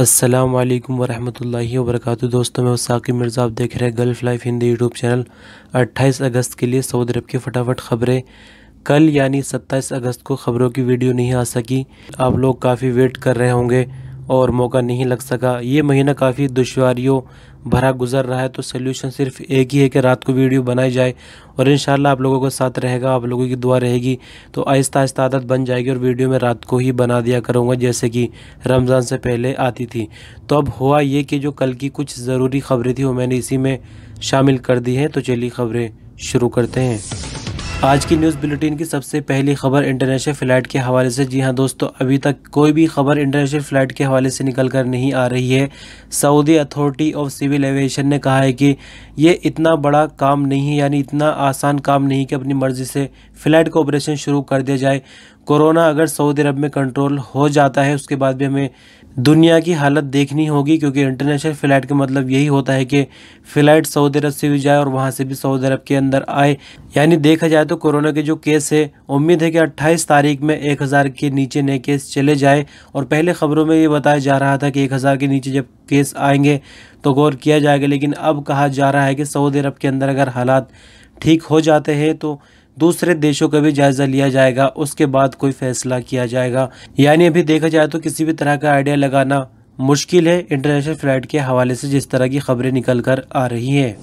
असलम वालेकुम वरहमतुल्लाहि दोस्तों मैं साकिब मिर्ज़ा आप देख रहे हैं gulf life Hindi YouTube channel 28 अगस्त के लिए सऊदी अरब की फटाफट खबरें कल यानी 27 अगस्त को ख़बरों की वीडियो नहीं आ सकी आप लोग काफ़ी वेट कर रहे होंगे और मौका नहीं लग सका ये महीना काफ़ी दुशारियों भरा गुजर रहा है तो सोल्यूशन सिर्फ एक ही है कि रात को वीडियो बनाई जाए और इन आप लोगों के साथ रहेगा आप लोगों की दुआ रहेगी तो आहिस्ता आहिस्ता आदत बन जाएगी और वीडियो में रात को ही बना दिया करूँगा जैसे कि रमज़ान से पहले आती थी तो अब हुआ ये कि जो कल की कुछ ज़रूरी खबरें थी वो मैंने इसी में शामिल कर दी हैं तो चलिए खबरें शुरू करते हैं आज की न्यूज़ बुलेटिन की सबसे पहली खबर इंटरनेशनल फ़्लाइट के हवाले से जी हां दोस्तों अभी तक कोई भी खबर इंटरनेशनल फ़्लाइट के हवाले से निकल कर नहीं आ रही है Saudi authority of civil aviation ने कहा है कि ये इतना बड़ा काम नहीं है यानी इतना आसान काम नहीं कि अपनी मर्ज़ी से फ़्लाइट का ऑपरेशन शुरू कर दिया जाए कोरोना अगर सऊदी अरब में कंट्रोल हो जाता है उसके बाद भी हमें दुनिया की हालत देखनी होगी क्योंकि इंटरनेशनल फ़्लाइट का मतलब यही होता है कि फ़्लाइट सऊदी अरब से भी जाए और वहाँ से भी सऊदी अरब के अंदर आए यानी देखा जाए तो कोरोना के जो केस है उम्मीद है कि 28 तारीख में 1000 के नीचे नए केस चले जाए और पहले ख़बरों में ये बताया जा रहा था कि 1000 के नीचे जब केस आएंगे तो गौर किया जाएगा लेकिन अब कहा जा रहा है कि सऊदी अरब के अंदर अगर हालात ठीक हो जाते हैं तो दूसरे देशों का भी जायज़ा लिया जाएगा उसके बाद कोई फैसला किया जाएगा यानी अभी देखा जाए तो किसी भी तरह का आइडिया लगाना मुश्किल है इंटरनेशनल फ्लाइट के हवाले से जिस तरह की खबरें निकल कर आ रही हैं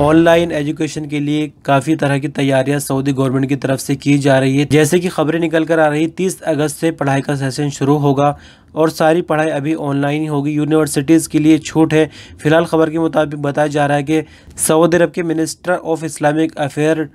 ऑनलाइन एजुकेशन के लिए काफ़ी तरह की तैयारियां सऊदी गवर्नमेंट की तरफ से की जा रही है जैसे कि खबरें निकल कर आ रही तीस अगस्त से पढ़ाई का सेशन शुरू होगा और सारी पढ़ाई अभी ऑनलाइन ही होगी यूनिवर्सिटीज़ के लिए छूट है फिलहाल खबर के मुताबिक बताया जा रहा है कि सऊदी अरब के minister of Islamic affair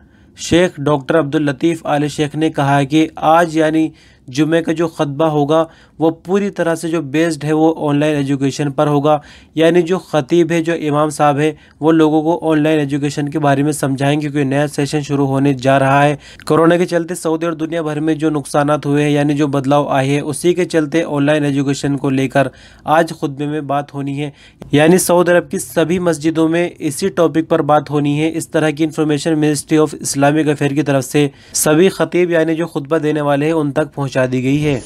Sheikh doctor Abdul Latif Al Sheikh ने कहा है कि आज यानी जुमे का जो खतबा होगा वो पूरी तरह से जो बेस्ड है वो ऑनलाइन एजुकेशन पर होगा यानी जो ख़तीब है जो इमाम साहब है वो लोगों को ऑनलाइन एजुकेशन के बारे में समझाएंगे क्योंकि नया सेशन शुरू होने जा रहा है कोरोना के चलते सऊदी और दुनिया भर में जो नुकसान हुए हैं यानी जो बदलाव आए हैं उसी के चलते ऑनलाइन एजुकेशन को लेकर आज खुतबे में बात होनी है यानी सऊदी अरब की सभी मस्जिदों में इसी टॉपिक पर बात होनी है इस तरह की information ministry of Islamic affair की तरफ से सभी खतीब यानी जो खुतबा देने वाले हैं उन तक पहुँचा दी गई है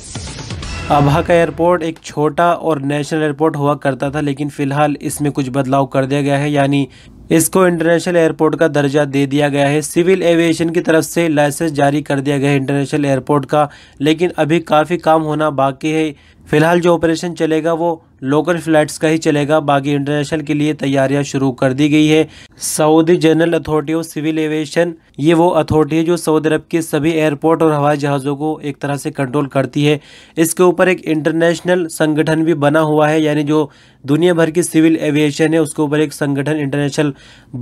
अभा का एयरपोर्ट एक छोटा और नेशनल एयरपोर्ट हुआ करता था लेकिन फ़िलहाल इसमें कुछ बदलाव कर दिया गया है यानी इसको इंटरनेशनल एयरपोर्ट का दर्जा दे दिया गया है सिविल एविएशन की तरफ से लाइसेंस जारी कर दिया गया है इंटरनेशनल एयरपोर्ट का लेकिन अभी काफ़ी काम होना बाकी है फिलहाल जो ऑपरेशन चलेगा वो लोकल फ़्लाइट्स का ही चलेगा बाकी इंटरनेशनल के लिए तैयारियां शुरू कर दी गई है Saudi general authority of civil aviation ये वो अथॉरिटी है जो सऊदी अरब के सभी एयरपोर्ट और हवाई जहाज़ों को एक तरह से कंट्रोल करती है इसके ऊपर एक इंटरनेशनल संगठन भी बना हुआ है यानी जो दुनिया भर की सिविल एविएशन है उसके ऊपर एक संगठन इंटरनेशनल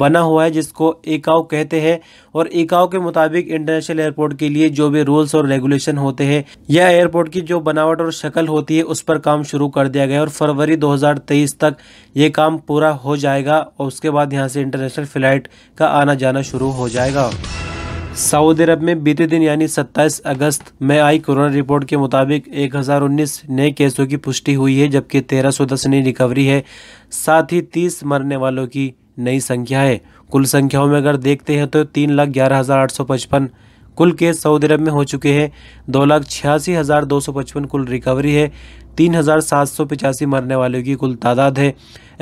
बना हुआ है जिसको एकाओ कहते हैं और इकाओ के मुताबिक इंटरनेशनल एयरपोर्ट के लिए जो भी रूल्स और रेगुलेशन होते हैं या एयरपोर्ट की जो बनावट और शक्ल होती है उस पर काम शुरू कर दिया गया और फरवरी 2023 तक ये काम पूरा हो जाएगा और उसके बाद यहाँ से इंटरनेशनल फ़्लाइट का आना जाना शुरू हो जाएगा सऊदी अरब में बीते दिन यानी 27 अगस्त में आई कोरोना रिपोर्ट के मुताबिक 1019 नए केसों की पुष्टि हुई है जबकि 1310 नई रिकवरी है साथ ही 30 मरने वालों की नई संख्या है कुल संख्याओं में अगर देखते हैं तो तीन लाख ग्यारह हज़ार आठ सौ पचपन कुल केस सऊदी अरब में हो चुके हैं दो लाख छियासी हज़ार दो सौ पचपन कुल रिकवरी है तीन हज़ार सात सौ पचासी मरने वालों की कुल तादाद है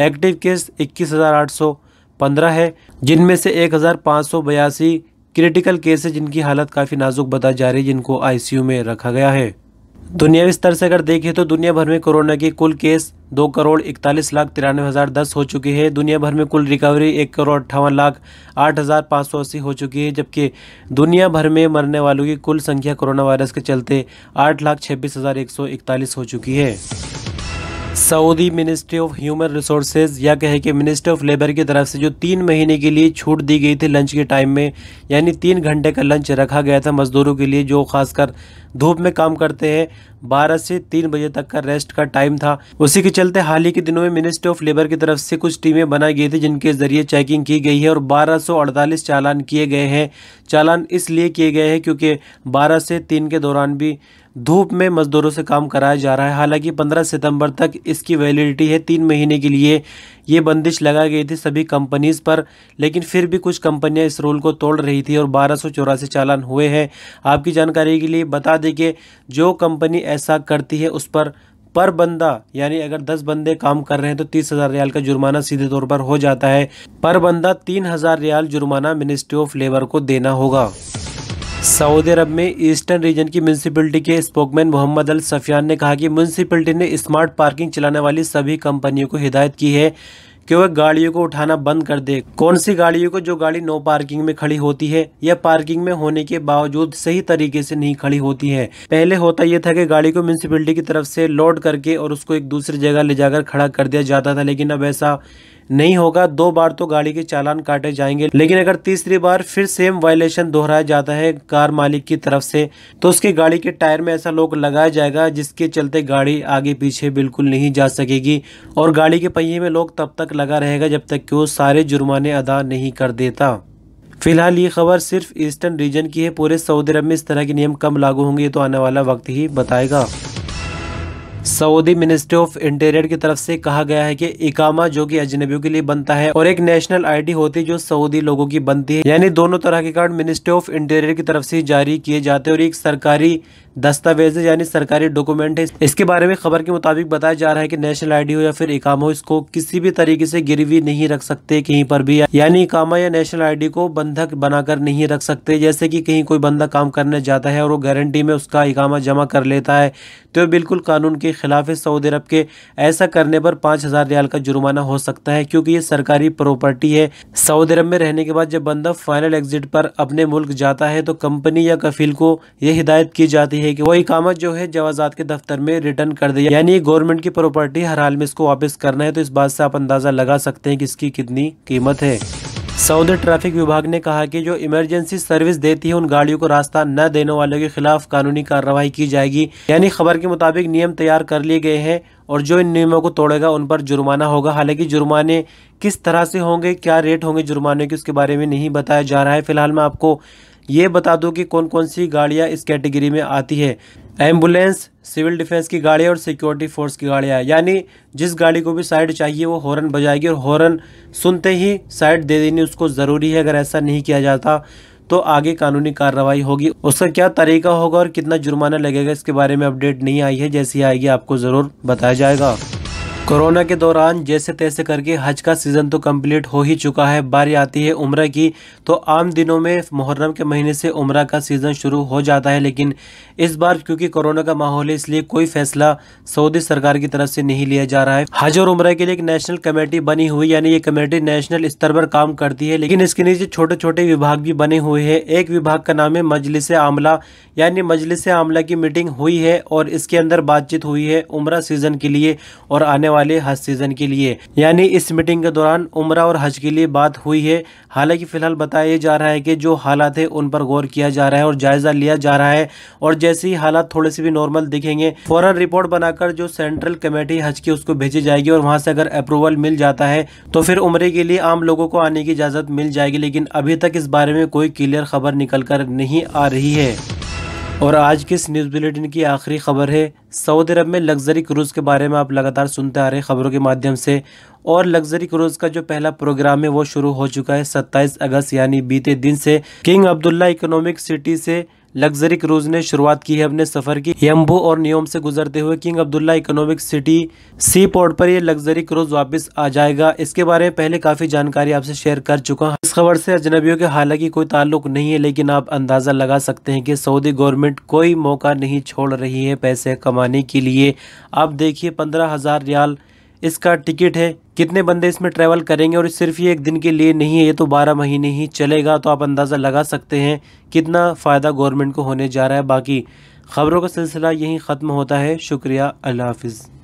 एक्टिव केस इक्कीस हज़ार आठ सौ पंद्रह है जिनमें से एक हज़ार पाँच सौ बयासी क्रिटिकल केस है जिनकी हालत काफ़ी नाजुक बताई जा रही है जिनको यू में रखा गया है दुनियावी स्तर से अगर देखें तो दुनिया भर में कोरोना के कुल केस दो करोड़ इकतालीस लाख तिरानवे हज़ार दस हो चुकी है दुनिया भर में कुल रिकवरी एक करोड़ अट्ठावन लाख आठ हज़ार पाँच सौ अस्सी हो चुकी है जबकि दुनिया भर में मरने वालों की कुल संख्या कोरोना वायरस के चलते आठ लाख छब्बीस हज़ार एक सौ इकतालीस हो चुकी है Saudi ministry of human resources या कहे कि मिनिस्ट्री ऑफ लेबर की तरफ से जो तीन महीने के लिए छूट दी गई थी लंच के टाइम में यानी तीन घंटे का लंच रखा गया था मज़दूरों के लिए जो खासकर धूप में काम करते हैं 12 से 3 बजे तक का रेस्ट का टाइम था उसी के चलते हाल ही के दिनों में मिनिस्ट्री ऑफ लेबर की तरफ से कुछ टीमें बनाई गई थी जिनके जरिए चेकिंग की गई है और 1248 चालान किए गए हैं चालान इसलिए किए गए हैं क्योंकि 12 से 3 के दौरान भी धूप में मजदूरों से काम कराया जा रहा है हालांकि 15 सितंबर तक इसकी वैलिडिटी है तीन महीने के लिए ये बंदिश लगाई गई थी सभी कंपनीज पर लेकिन फिर भी कुछ कंपनियां इस रूल को तोड़ रही थी और बारह चालान हुए हैं आपकी जानकारी के लिए बता दें कि जो कंपनी ऐसा करती है उस पर पर बंदा यानी अगर दस बंदे काम कर रहे हैं तो तीस हज़ार रियाल का जुर्माना सीधे तौर पर हो जाता है पर बंदा तीन हज़ार रियाल जुर्माना मिनिस्ट्री ऑफ लेबर को देना होगा सऊदी अरब में ईस्टर्न रीजन की म्यूनसिपलिटी के स्पोकमैन मोहम्मद अल सफियान ने कहा कि म्यूनसिपलिटी ने स्मार्ट पार्किंग चलाने वाली सभी कंपनियों को हिदायत की है कि वह गाड़ियों को उठाना बंद कर दे कौन सी गाड़ियों को जो गाड़ी नो पार्किंग में खड़ी होती है या पार्किंग में होने के बावजूद सही तरीके से नहीं खड़ी होती है पहले होता यह था कि गाड़ी को म्यूनसिपलिटी की तरफ से लोड करके और उसको एक दूसरी जगह ले जाकर खड़ा कर दिया जाता था लेकिन अब ऐसा नहीं होगा दो बार तो गाड़ी के चालान काटे जाएंगे लेकिन अगर तीसरी बार फिर सेम वायलेशन दोहराया जाता है कार मालिक की तरफ से तो उसके गाड़ी के टायर में ऐसा लोक लगाया जाएगा जिसके चलते गाड़ी आगे पीछे बिल्कुल नहीं जा सकेगी और गाड़ी के पहिए में लोग तब तक लगा रहेगा जब तक कि वो सारे जुर्माने अदा नहीं कर देता फिलहाल ये खबर सिर्फ ईस्टर्न रीजन की है पूरे सऊदी अरब में इस तरह के नियम कम लागू होंगे तो आने वाला वक्त ही बताएगा सऊदी मिनिस्ट्री ऑफ इंटीरियर की तरफ से कहा गया है कि इकामा जो कि अजनबियों के लिए बनता है और एक नेशनल आईडी होती है जो सऊदी लोगों की बनती है यानी दोनों तरह के कार्ड मिनिस्ट्री ऑफ इंटीरियर की तरफ से जारी किए जाते हैं और एक सरकारी दस्तावेज यानी सरकारी डॉक्यूमेंट है इसके बारे में खबर के मुताबिक बताया जा रहा है कि नेशनल आईडी हो या फिर इकामा हो इसको किसी भी तरीके से गिरवी नहीं रख सकते कहीं पर भी यानी इकामा या नेशनल आईडी को बंधक बनाकर नहीं रख सकते जैसे कि कहीं कोई बंदा काम करने जाता है और वो गारंटी में उसका इकामा जमा कर लेता है तो बिल्कुल कानून के खिलाफ है सऊदी अरब के ऐसा करने पर पांच हज़ार रियाल का जुर्माना हो सकता है क्योंकि ये सरकारी प्रॉपर्टी है सऊदी अरब में रहने के बाद जब बंदा फाइनल एग्जिट पर अपने मुल्क जाता है तो कंपनी या कफील को यह हिदायत की जाती है है कि वो इकामत जो है जवाजात के दफ्तर में रिटर्न कर दे यानी गवर्नमेंट की प्रॉपर्टी हर हाल में इसको वापस करना है तो इस बात से आप अंदाज़ा लगा सकते हैं कि इसकी कितनी कीमत है सऊदी ट्रैफिक विभाग ने कहा कि जो इमरजेंसी सर्विस देती है उन गाड़ियों को रास्ता न देने वालों के खिलाफ कानूनी कार्रवाई की जाएगी यानी खबर के मुताबिक नियम तैयार कर लिए गए हैं और जो इन नियमों को तोड़ेगा उन पर जुर्माना होगा हालांकि जुर्माने किस तरह से होंगे क्या रेट होंगे जुर्माने के उसके बारे में नहीं बताया जा रहा है फिलहाल मैं आपको ये बता दो कि कौन कौन सी गाड़ियाँ इस कैटेगरी में आती है एम्बुलेंस सिविल डिफेंस की गाड़ियाँ और सिक्योरिटी फोर्स की गाड़ियाँ यानी जिस गाड़ी को भी साइड चाहिए वो हॉर्न बजाएगी और हॉर्न सुनते ही साइड दे देनी उसको ज़रूरी है अगर ऐसा नहीं किया जाता तो आगे कानूनी कार्रवाई होगी उसका क्या तरीका होगा और कितना जुर्माना लगेगा इसके बारे में अपडेट नहीं आई है जैसी आएगी आपको ज़रूर बताया जाएगा कोरोना के दौरान जैसे तैसे करके हज का सीज़न तो कंप्लीट हो ही चुका है बारी आती है उम्र की तो आम दिनों में मुहर्रम के महीने से उम्र का सीज़न शुरू हो जाता है लेकिन इस बार क्योंकि कोरोना का माहौल है इसलिए कोई फैसला सऊदी सरकार की तरफ से नहीं लिया जा रहा है हज और उम्र के लिए एक नेशनल कमेटी बनी हुई यानी ये कमेटी नेशनल स्तर पर काम करती है लेकिन इसके नीचे छोटे छोटे विभाग भी बने हुए है एक विभाग का नाम है मजलिस आमला यानी मजलिस आमला की मीटिंग हुई है और इसके अंदर बातचीत हुई है उम्र सीज़न के लिए और आने वाले हज सीजन के लिए यानी इस मीटिंग के दौरान उम्र और हज के लिए बात हुई है हालांकि फिलहाल बताया जा रहा है कि जो हालात है उन पर गौर किया जा रहा है और जायजा लिया जा रहा है और जैसे ही हालात थोड़े से भी नॉर्मल दिखेंगे फौरन रिपोर्ट बनाकर जो सेंट्रल कमेटी हज की उसको भेजी जाएगी और वहां से अगर अप्रूवल मिल जाता है तो फिर उम्र के लिए आम लोगों को आने की इजाजत मिल जाएगी लेकिन अभी तक इस बारे में कोई क्लियर खबर निकल कर नहीं आ रही है और आज के इस न्यूज़ बुलेटिन की आखिरी खबर है सऊदी अरब में लग्जरी क्रूज़ के बारे में आप लगातार सुनते आ रहे हैं खबरों के माध्यम से और लग्जरी क्रूज़ का जो पहला प्रोग्राम है वो शुरू हो चुका है 27 अगस्त यानी बीते दिन से किंग अब्दुल्ला इकोनॉमिक सिटी से लग्जरी क्रूज ने शुरुआत की है अपने सफर की यम्बो और नियोम से गुजरते हुए King Abdullah Economic City sea port पर यह लग्जरी क्रूज वापस आ जाएगा इसके बारे में पहले काफी जानकारी आपसे शेयर कर चुका हूँ इस खबर से अजनबियों के हालांकि कोई ताल्लुक नहीं है लेकिन आप अंदाजा लगा सकते हैं कि सऊदी गवर्नमेंट कोई मौका नहीं छोड़ रही है पैसे कमाने के लिए आप देखिए पंद्रह हजार रियाल इसका टिकट है कितने बंदे इसमें ट्रैवल करेंगे और सिर्फ ये एक दिन के लिए नहीं है ये तो बारह महीने ही चलेगा तो आप अंदाज़ा लगा सकते हैं कितना फ़ायदा गवर्नमेंट को होने जा रहा है बाकी खबरों का सिलसिला यहीं ख़त्म होता है शुक्रिया अल्लाह हाफिज़